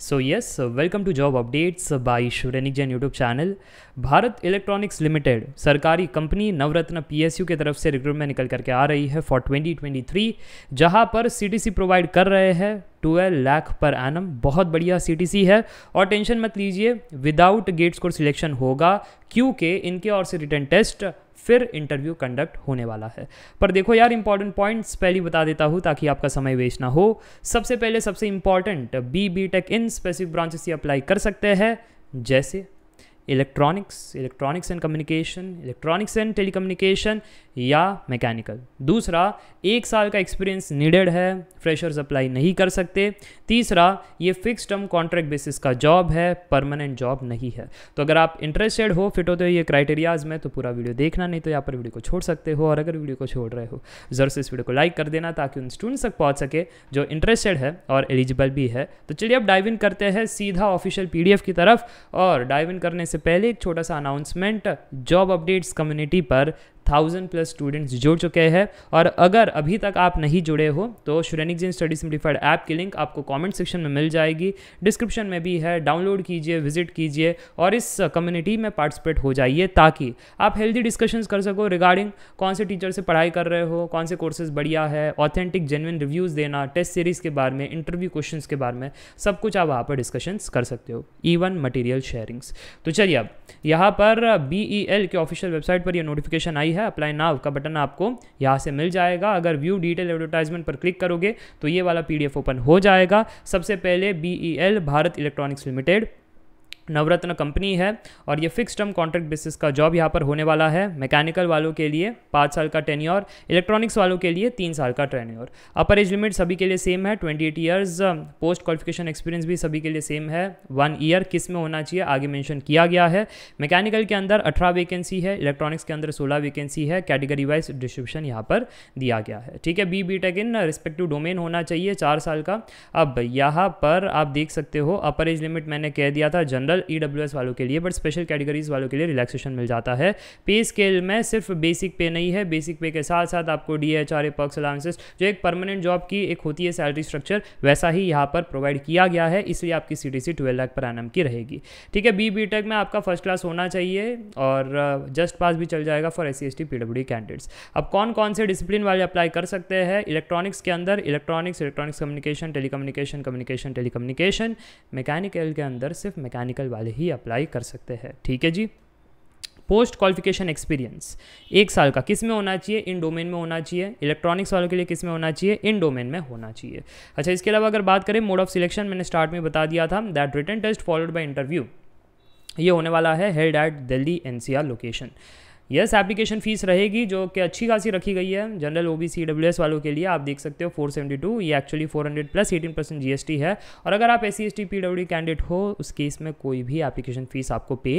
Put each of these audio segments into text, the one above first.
so yes welcome to job updates by Shrenik Jain YouTube channel Bharat Electronics Limited सरकारी company Navratna PSU की तरफ से recruitment निकल करके आ रही है फॉर 2023 जहां पर सीटीसी प्रोवाइड कर रहे हैं ट्वेल्व लाख पर एनम बहुत बढ़िया सी है और टेंशन मत लीजिए विदाउट गेट स्कोर सिलेक्शन होगा क्योंकि इनके और से रिटर्न टेस्ट फिर इंटरव्यू कंडक्ट होने वाला है पर देखो यार इंपॉर्टेंट पॉइंट्स पहले बता देता हूँ ताकि आपका समय वेस्ट ना हो सबसे पहले सबसे important B B tech in specific branches से अप्लाई कर सकते हैं जैसे electronics electronics and communication electronics and telecommunication या मैकेनिकल दूसरा एक साल का एक्सपीरियंस नीडेड है फ्रेशर्स अप्लाई नहीं कर सकते तीसरा ये फिक्स टर्म कॉन्ट्रैक्ट बेसिस का जॉब है परमानेंट जॉब नहीं है तो अगर आप इंटरेस्टेड हो फिट होते हो तो ये क्राइटेरियाज में तो पूरा वीडियो देखना नहीं तो यहाँ पर वीडियो को छोड़ सकते हो और अगर वीडियो को छोड़ रहे हो जर से इस वीडियो को लाइक कर देना ताकि उन स्टूडेंट्स तक पहुँच सके जो इंटरेस्टेड है और एलिजिबल भी है तो चलिए अब डाइव इन करते हैं सीधा ऑफिशियल पी की तरफ और डाइव इन करने से पहले एक छोटा सा अनाउंसमेंट जॉब अपडेट्स कम्युनिटी पर थाउजेंड प्लस स्टूडेंट्स जुड़ चुके हैं और अगर अभी तक आप नहीं जुड़े हो तो Shrenik Jain study simplified app की लिंक आपको कमेंट सेक्शन में मिल जाएगी डिस्क्रिप्शन में भी है डाउनलोड कीजिए विजिट कीजिए और इस कम्युनिटी में पार्टिसिपेट हो जाइए ताकि आप हेल्दी डिस्कशंस कर सको रिगार्डिंग कौन से टीचर से पढ़ाई कर रहे हो कौन से कोर्सेज बढ़िया है ऑथेंटिक जेनविन रिव्यूज़ देना टेस्ट सीरीज़ के बारे में इंटरव्यू क्वेश्चन के बारे में सब कुछ आप वहाँ पर डिस्कशंस कर सकते हो इवन मटेरियल शेयरिंग्स तो चलिए अब यहाँ पर बी e के ऑफिशियल वेबसाइट पर यह नोटिफिकेशन आई है है अप्लाई नाव का बटन आपको यहाँ से मिल जाएगा अगर व्यू डिटेल एडवर्टाइजमेंट पर क्लिक करोगे तो ये वाला पी ओपन हो जाएगा सबसे पहले B e Bharat Electronics Limited Navratna company है और ये फिक्स टर्म कॉन्ट्रैक्ट बेसिस का जॉब यहाँ पर होने वाला है मैकेनिकल वालों के लिए पाँच साल का टेन्योर इलेक्ट्रॉनिक्स वालों के लिए तीन साल का टेन्योर अपर एज लिमिट सभी के लिए सेम है twenty eight years post qualification experience भी सभी के लिए सेम है वन ईयर किस में होना चाहिए आगे मैंशन किया गया है मैकेनिकल के अंदर अठारह वैकेंसी है इलेक्ट्रॉनिक्स के अंदर सोलह वैकेंसी है कैटेगरी वाइज डिस्ट्रीब्यूशन यहाँ पर दिया गया है ठीक है B B tech in respective domain होना चाहिए चार साल का अब यहाँ पर आप देख सकते हो अपर एज लिमिट मैंने कह दिया था जनरल ओवरऑल ई e वालों के लिए बट स्पेशल कैटेगरीज वालों के लिए रिलैक्सेशन मिल जाता है पे स्केल में सिर्फ बेसिक पे नहीं है बेसिक पे के साथ साथ आपको D H R A perks allowances जो एक परमानेंट जॉब की एक होती है सैलरी स्ट्रक्चर वैसा ही यहाँ पर प्रोवाइड किया गया है इसलिए आपकी C T C lakh per annum की रहेगी ठीक है बी बी टेक में आपका फर्स्ट क्लास होना चाहिए और जस्ट uh, पास भी चल जाएगा for S C S T P candidates अब कौन कौन से डिसिप्लिन वाले अप्लाई कर सकते हैं इलेक्ट्रॉनिक्स के अंदर electronics electronics communication telecommunication communication telecommunication mechanical के अंदर सिर्फ मैकेनिकल मेडिकल वाले ही अप्लाई कर सकते हैं ठीक है जी पोस्ट क्वालिफिकेशन एक्सपीरियंस एक साल का किस में होना चाहिए इन डोमेन में होना चाहिए इलेक्ट्रॉनिक्स वालों के लिए किस में होना चाहिए इन डोमेन में होना चाहिए अच्छा इसके अलावा अगर बात करें मोड ऑफ सिलेक्शन मैंने स्टार्ट में बता दिया था that written test followed by interview ये होने वाला है held at Delhi NCR location yes application fees रहेगी जो कि अच्छी खासी रखी गई है general O B C S वालों के लिए आप देख सकते हो 472 ये एक्चुअली 400 प्लस 18 परसेंट जी है और अगर आप S C S T P W candidate हो उस केस में कोई भी एप्लीकेशन फ़ीस आपको पे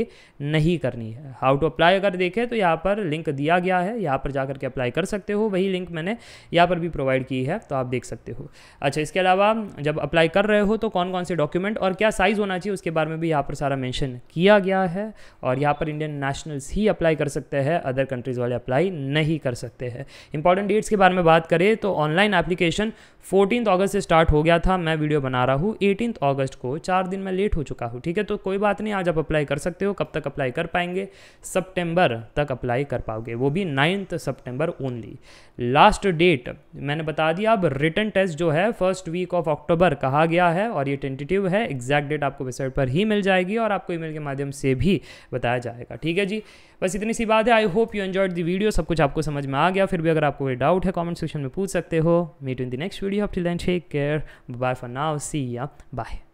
नहीं करनी है हाउ टू अप्लाई अगर देखें तो यहाँ पर लिंक दिया गया है यहाँ पर जा के अप्लाई कर सकते हो वही लिंक मैंने यहाँ पर भी प्रोवाइड की है तो आप देख सकते हो अच्छा इसके अलावा जब अप्लाई कर रहे हो तो कौन कौन से डॉक्यूमेंट और क्या साइज़ होना चाहिए उसके बारे में भी यहाँ पर सारा मैंशन किया गया है और यहाँ पर इंडियन नेशनल्स ही अप्लाई कर सकते हैं हैं अदर कंट्रीज़ वाले अप्लाई नहीं कर सकते हैं इंपॉर्टेंट डेट्स के बारे में बात करें तो ऑनलाइन एप्लीकेशन फोर्टीन अगस्त से स्टार्ट हो गया था मैं वीडियो बना रहा हूँ एटीन अगस्त को चार दिन में लेट हो चुका हूँ ठीक है तो कोई बात नहीं आज आप अप्लाई कर सकते हो कब तक अप्लाई कर पाएंगे सप्टेम्बर तक अप्लाई कर पाओगे वो भी ninth September only last date मैंने बता दिया अब रिटर्न टेस्ट जो है फर्स्ट वीक ऑफ अक्टूबर कहा गया है और ये टेंटेटिव है एग्जैक्ट डेट आपको वेबसाइट पर ही मिल जाएगी और आपको ईमेल के माध्यम से भी बताया जाएगा ठीक है जी बस इतनी सी बात है है I hope you enjoyed the video सब कुछ आपको समझ में आ गया फिर भी अगर आपको कोई डाउट है कमेंट सेक्शन में पूछ सकते हो meet in the next video of till then take care bye for now see ya bye